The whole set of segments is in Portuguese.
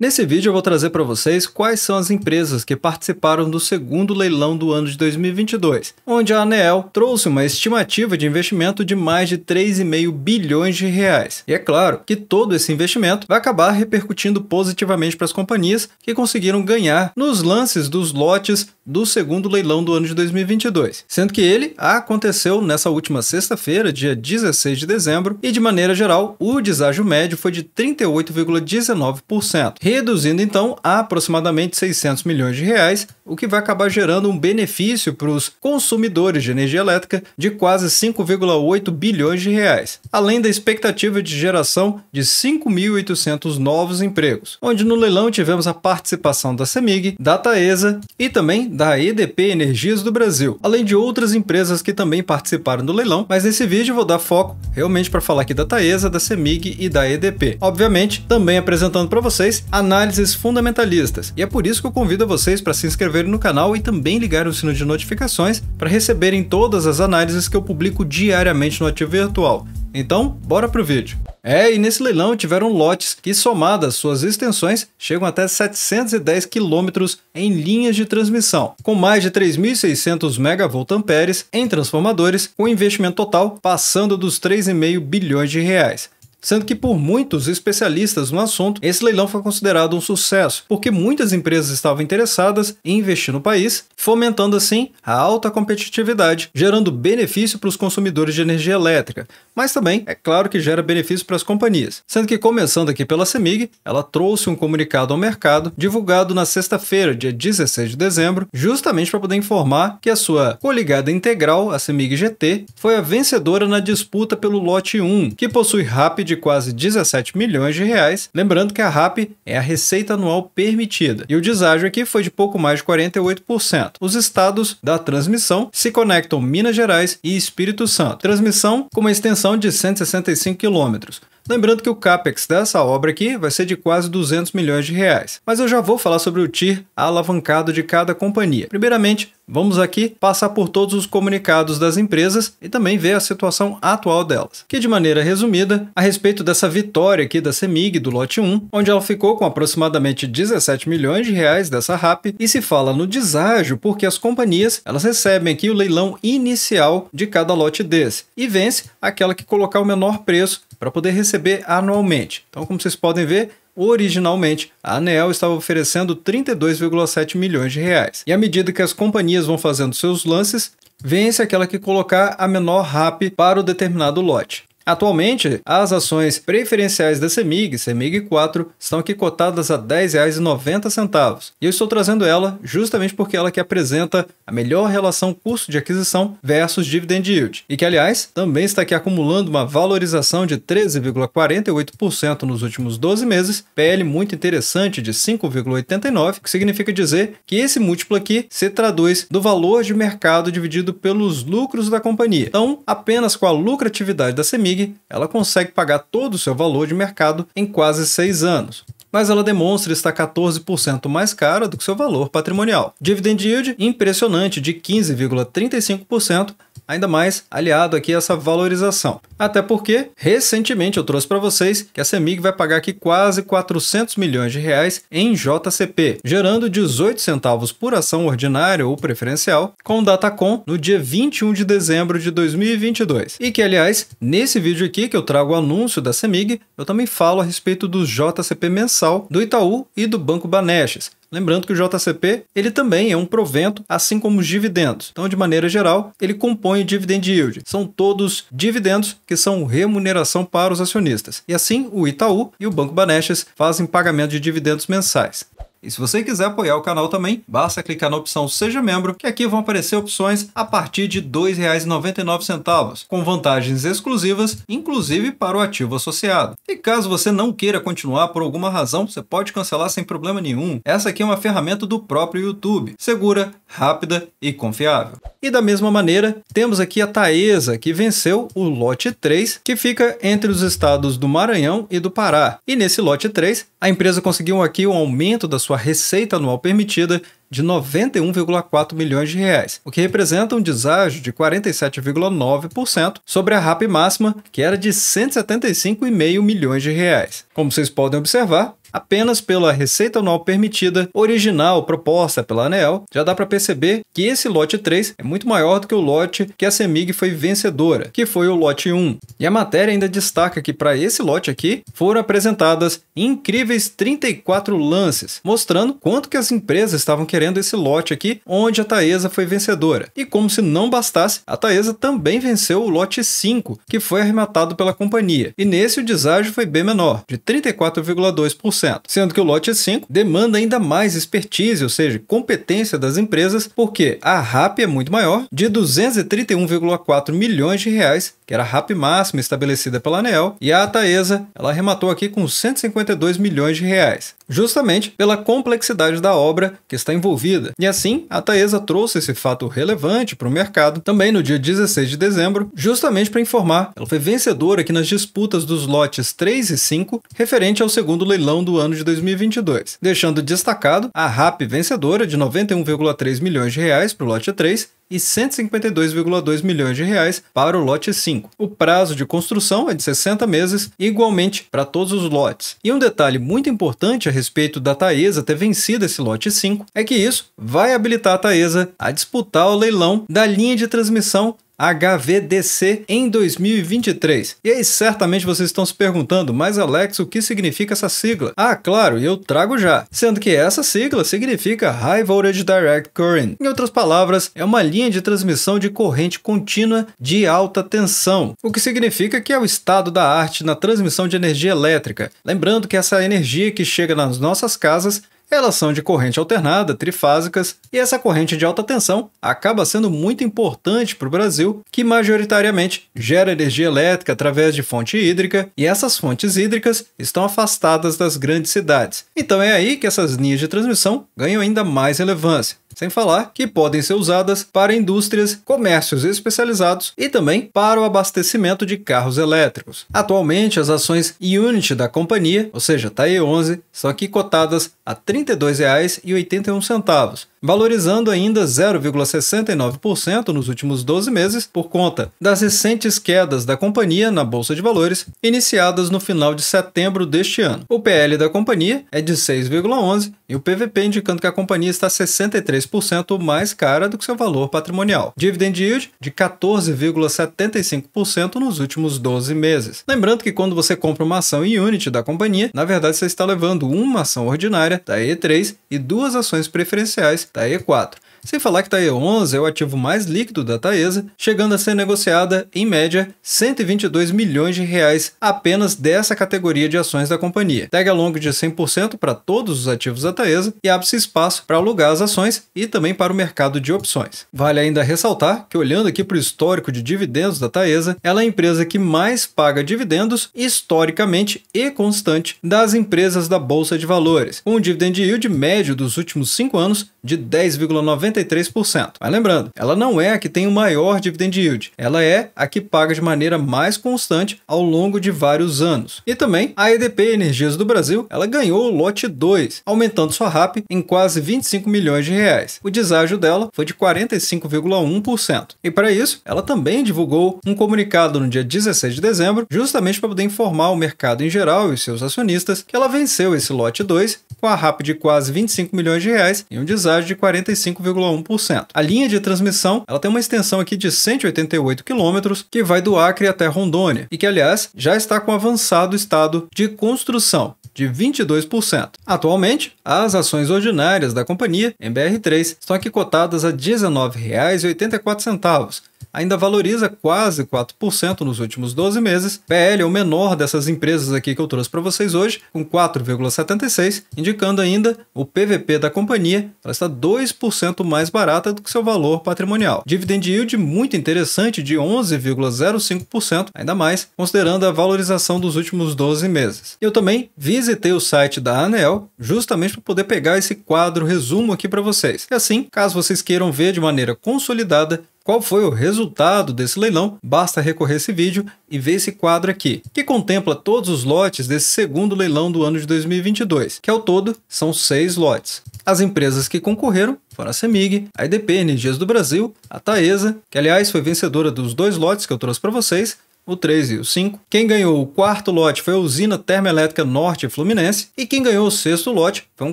Nesse vídeo eu vou trazer para vocês quais são as empresas que participaram do segundo leilão do ano de 2022, onde a Anel trouxe uma estimativa de investimento de mais de 3,5 bilhões de reais. E é claro que todo esse investimento vai acabar repercutindo positivamente para as companhias que conseguiram ganhar nos lances dos lotes do segundo leilão do ano de 2022, sendo que ele aconteceu nessa última sexta-feira, dia 16 de dezembro, e de maneira geral, o deságio médio foi de 38,19%, reduzindo então a aproximadamente 600 milhões de reais, o que vai acabar gerando um benefício para os consumidores de energia elétrica de quase 5,8 bilhões de reais, além da expectativa de geração de 5.800 novos empregos, onde no leilão tivemos a participação da CEMIG, da Taesa e também da EDP Energias do Brasil, além de outras empresas que também participaram do leilão, mas nesse vídeo vou dar foco realmente para falar aqui da Taesa, da Semig e da EDP. Obviamente, também apresentando para vocês análises fundamentalistas. E é por isso que eu convido vocês para se inscreverem no canal e também ligarem o sino de notificações para receberem todas as análises que eu publico diariamente no Ativo Virtual. Então, bora pro vídeo. É, e nesse leilão tiveram lotes que, somadas suas extensões, chegam até 710 km em linhas de transmissão, com mais de 3.600 megavoltamperes em transformadores, com investimento total passando dos 3,5 bilhões de reais. Sendo que por muitos especialistas no assunto, esse leilão foi considerado um sucesso, porque muitas empresas estavam interessadas em investir no país, fomentando assim a alta competitividade, gerando benefício para os consumidores de energia elétrica, mas também é claro que gera benefício para as companhias. Sendo que começando aqui pela CEMIG, ela trouxe um comunicado ao mercado divulgado na sexta-feira, dia 16 de dezembro, justamente para poder informar que a sua coligada integral, a CEMIG GT, foi a vencedora na disputa pelo lote 1, que possui rápido de quase 17 milhões de reais, lembrando que a RAP é a receita anual permitida, e o deságio aqui foi de pouco mais de 48%. Os estados da transmissão se conectam Minas Gerais e Espírito Santo, transmissão com uma extensão de 165 quilômetros. Lembrando que o capex dessa obra aqui vai ser de quase 200 milhões de reais. Mas eu já vou falar sobre o TIR alavancado de cada companhia. Primeiramente, Vamos aqui passar por todos os comunicados das empresas e também ver a situação atual delas. Que de maneira resumida, a respeito dessa vitória aqui da Semig do lote 1, onde ela ficou com aproximadamente 17 milhões de reais dessa RAP e se fala no deságio porque as companhias, elas recebem aqui o leilão inicial de cada lote desse e vence aquela que colocar o menor preço para poder receber anualmente. Então, como vocês podem ver, Originalmente, a Anel estava oferecendo 32,7 milhões de reais. E à medida que as companhias vão fazendo seus lances, vence aquela que colocar a menor RAP para o determinado lote. Atualmente, as ações preferenciais da CEMIG, CEMIG 4, estão aqui cotadas a R$ 10,90. E eu estou trazendo ela justamente porque ela que apresenta a melhor relação custo de aquisição versus dividend yield. E que, aliás, também está aqui acumulando uma valorização de 13,48% nos últimos 12 meses, PL muito interessante de 5,89, que significa dizer que esse múltiplo aqui se traduz do valor de mercado dividido pelos lucros da companhia. Então, apenas com a lucratividade da CEMIG, ela consegue pagar todo o seu valor de mercado em quase seis anos, mas ela demonstra estar 14% mais cara do que seu valor patrimonial. Dividend yield impressionante de 15,35% ainda mais aliado aqui a essa valorização. Até porque, recentemente eu trouxe para vocês que a CEMIG vai pagar aqui quase 400 milhões de reais em JCP, gerando 18 centavos por ação ordinária ou preferencial, com o Datacom no dia 21 de dezembro de 2022. E que, aliás, nesse vídeo aqui que eu trago o anúncio da CEMIG, eu também falo a respeito do JCP mensal do Itaú e do Banco Banestes, Lembrando que o JCP, ele também é um provento, assim como os dividendos. Então, de maneira geral, ele compõe o dividend yield. São todos dividendos que são remuneração para os acionistas. E assim, o Itaú e o Banco Banestes fazem pagamento de dividendos mensais. E se você quiser apoiar o canal também, basta clicar na opção Seja Membro, que aqui vão aparecer opções a partir de R$ 2,99, com vantagens exclusivas, inclusive para o ativo associado. E caso você não queira continuar por alguma razão, você pode cancelar sem problema nenhum. Essa aqui é uma ferramenta do próprio YouTube, segura, rápida e confiável. E da mesma maneira, temos aqui a Taesa, que venceu o lote 3, que fica entre os estados do Maranhão e do Pará. E nesse lote 3, a empresa conseguiu aqui o um aumento da sua receita anual permitida de 91,4 milhões de reais, o que representa um deságio de 47,9% sobre a RAP máxima, que era de 175,5 milhões de reais. Como vocês podem observar, apenas pela receita anual permitida original proposta pela ANEEL, já dá para perceber que esse lote 3 é muito maior do que o lote que a CEMIG foi vencedora, que foi o lote 1. E a matéria ainda destaca que para esse lote aqui foram apresentadas incríveis 34 lances, mostrando quanto que as empresas estavam querendo esse lote aqui, onde a Taesa foi vencedora. E como se não bastasse, a Taesa também venceu o lote 5, que foi arrematado pela companhia. E nesse o deságio foi bem menor, de 34,2% sendo que o lote 5 é demanda ainda mais expertise, ou seja, competência das empresas, porque a RAP é muito maior, de 231,4 milhões de reais que era a RAP máxima estabelecida pela ANEEL, e a Ataesa, ela arrematou aqui com 152 milhões de reais, justamente pela complexidade da obra que está envolvida. E assim, a Taesa trouxe esse fato relevante para o mercado também no dia 16 de dezembro, justamente para informar. Ela foi vencedora aqui nas disputas dos lotes 3 e 5, referente ao segundo leilão do ano de 2022, deixando destacado a RAP vencedora de 91,3 milhões de reais para o lote 3 e 152,2 milhões de reais para o lote 5. O prazo de construção é de 60 meses, igualmente para todos os lotes. E um detalhe muito importante a respeito da Taesa ter vencido esse lote 5 é que isso vai habilitar a Taesa a disputar o leilão da linha de transmissão HVDC em 2023. E aí, certamente vocês estão se perguntando, mas Alex, o que significa essa sigla? Ah, claro, eu trago já. Sendo que essa sigla significa High Voltage Direct Current. Em outras palavras, é uma linha de transmissão de corrente contínua de alta tensão, o que significa que é o estado da arte na transmissão de energia elétrica. Lembrando que essa energia que chega nas nossas casas elas são de corrente alternada, trifásicas, e essa corrente de alta tensão acaba sendo muito importante para o Brasil, que majoritariamente gera energia elétrica através de fonte hídrica, e essas fontes hídricas estão afastadas das grandes cidades. Então é aí que essas linhas de transmissão ganham ainda mais relevância. Sem falar que podem ser usadas para indústrias, comércios especializados e também para o abastecimento de carros elétricos. Atualmente, as ações Unity da companhia, ou seja, TAE11, são aqui cotadas a R$ 32,81 valorizando ainda 0,69% nos últimos 12 meses por conta das recentes quedas da companhia na bolsa de valores iniciadas no final de setembro deste ano. O PL da companhia é de 6,11 e o PVP indicando que a companhia está 63% mais cara do que seu valor patrimonial. Dividend yield de 14,75% nos últimos 12 meses. Lembrando que quando você compra uma ação em unit da companhia, na verdade você está levando uma ação ordinária da E3 e duas ações preferenciais tá? aí 4 sem falar que TAE 11 é o ativo mais líquido da Taesa, chegando a ser negociada, em média, 122 milhões de reais apenas dessa categoria de ações da companhia. Tag along de 100% para todos os ativos da Taesa e abre-se espaço para alugar as ações e também para o mercado de opções. Vale ainda ressaltar que, olhando aqui para o histórico de dividendos da Taesa, ela é a empresa que mais paga dividendos historicamente e constante das empresas da Bolsa de Valores, com um dividend yield médio dos últimos 5 anos de 10,90 73%. Mas lembrando, ela não é a que tem o maior dividend yield, ela é a que paga de maneira mais constante ao longo de vários anos. E também a EDP Energias do Brasil, ela ganhou o lote 2, aumentando sua RAP em quase 25 milhões de reais. O deságio dela foi de 45,1%. E para isso, ela também divulgou um comunicado no dia 16 de dezembro, justamente para poder informar o mercado em geral e seus acionistas que ela venceu esse lote 2 com a RAP de quase 25 milhões de reais e um deságio de 45,1%. 0,1%. A linha de transmissão ela tem uma extensão aqui de 188 quilômetros que vai do Acre até Rondônia e que, aliás, já está com avançado estado de construção de 22%. Atualmente, as ações ordinárias da companhia, MBR3, estão aqui cotadas a R$ 19,84 ainda valoriza quase 4% nos últimos 12 meses. PL é o menor dessas empresas aqui que eu trouxe para vocês hoje, com 4,76, indicando ainda o PVP da companhia. Ela está 2% mais barata do que seu valor patrimonial. Dividend yield muito interessante de 11,05%, ainda mais considerando a valorização dos últimos 12 meses. Eu também visitei o site da Anel justamente para poder pegar esse quadro resumo aqui para vocês. E assim, caso vocês queiram ver de maneira consolidada qual foi o resultado desse leilão? Basta recorrer esse vídeo e ver esse quadro aqui, que contempla todos os lotes desse segundo leilão do ano de 2022, que ao todo são seis lotes. As empresas que concorreram foram a Semig, a EDP Energias do Brasil, a Taesa, que aliás foi vencedora dos dois lotes que eu trouxe para vocês, o 3 e o 5. Quem ganhou o quarto lote foi a usina termoelétrica Norte Fluminense e quem ganhou o sexto lote foi um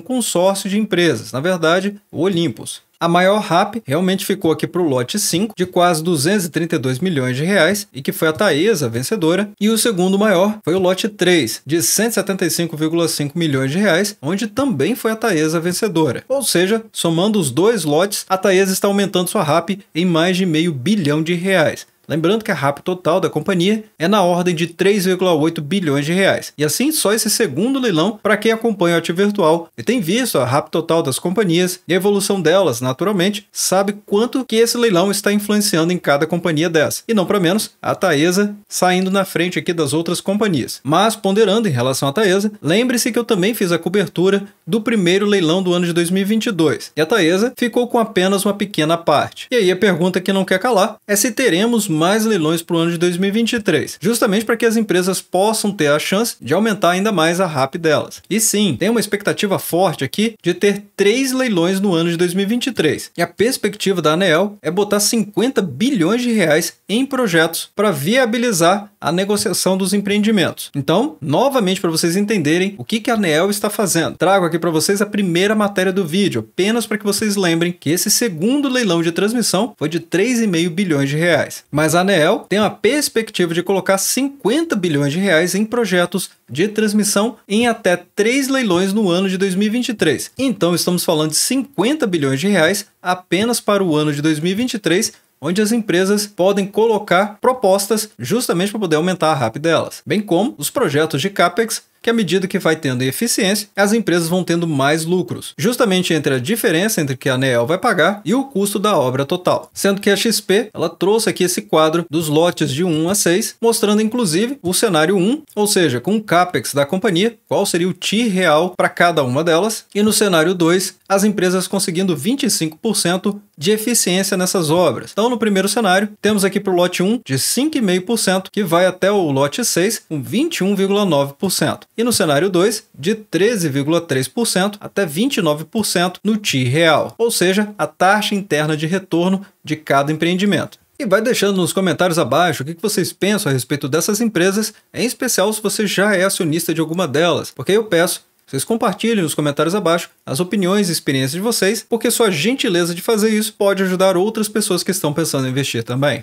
consórcio de empresas, na verdade, o Olympus. A maior RAP realmente ficou aqui para o lote 5, de quase 232 milhões de reais, e que foi a Taesa, vencedora, e o segundo maior foi o lote 3, de 175,5 milhões de reais, onde também foi a Taesa vencedora. Ou seja, somando os dois lotes, a Taesa está aumentando sua RAP em mais de meio bilhão de reais. Lembrando que a RAP total da companhia é na ordem de 3,8 bilhões de reais. E assim só esse segundo leilão para quem acompanha o ativo virtual e tem visto a RAP total das companhias e a evolução delas, naturalmente, sabe quanto que esse leilão está influenciando em cada companhia dessa. E não para menos, a Taesa saindo na frente aqui das outras companhias. Mas ponderando em relação à Taesa, lembre-se que eu também fiz a cobertura do primeiro leilão do ano de 2022. E a Taesa ficou com apenas uma pequena parte. E aí a pergunta que não quer calar é se teremos mais leilões para o ano de 2023, justamente para que as empresas possam ter a chance de aumentar ainda mais a RAP delas. E sim, tem uma expectativa forte aqui de ter três leilões no ano de 2023. E a perspectiva da Anel é botar 50 bilhões de reais em projetos para viabilizar a negociação dos empreendimentos. Então, novamente para vocês entenderem o que, que a ANEEL está fazendo, trago aqui para vocês a primeira matéria do vídeo, apenas para que vocês lembrem que esse segundo leilão de transmissão foi de 3,5 bilhões de reais. Mas a ANEEL tem a perspectiva de colocar 50 bilhões de reais em projetos de transmissão em até três leilões no ano de 2023. Então, estamos falando de 50 bilhões de reais apenas para o ano de 2023 onde as empresas podem colocar propostas justamente para poder aumentar a RAP delas, bem como os projetos de CAPEX que à medida que vai tendo eficiência, as empresas vão tendo mais lucros, justamente entre a diferença entre o que a ANEEL vai pagar e o custo da obra total. Sendo que a XP, ela trouxe aqui esse quadro dos lotes de 1 a 6, mostrando inclusive o cenário 1, ou seja, com o capex da companhia, qual seria o TI real para cada uma delas, e no cenário 2, as empresas conseguindo 25% de eficiência nessas obras. Então, no primeiro cenário, temos aqui para o lote 1 de 5,5%, que vai até o lote 6 com 21,9% e no cenário 2, de 13,3% até 29% no TI real, ou seja, a taxa interna de retorno de cada empreendimento. E vai deixando nos comentários abaixo o que vocês pensam a respeito dessas empresas, em especial se você já é acionista de alguma delas, porque eu peço vocês compartilhem nos comentários abaixo as opiniões e experiências de vocês, porque sua gentileza de fazer isso pode ajudar outras pessoas que estão pensando em investir também.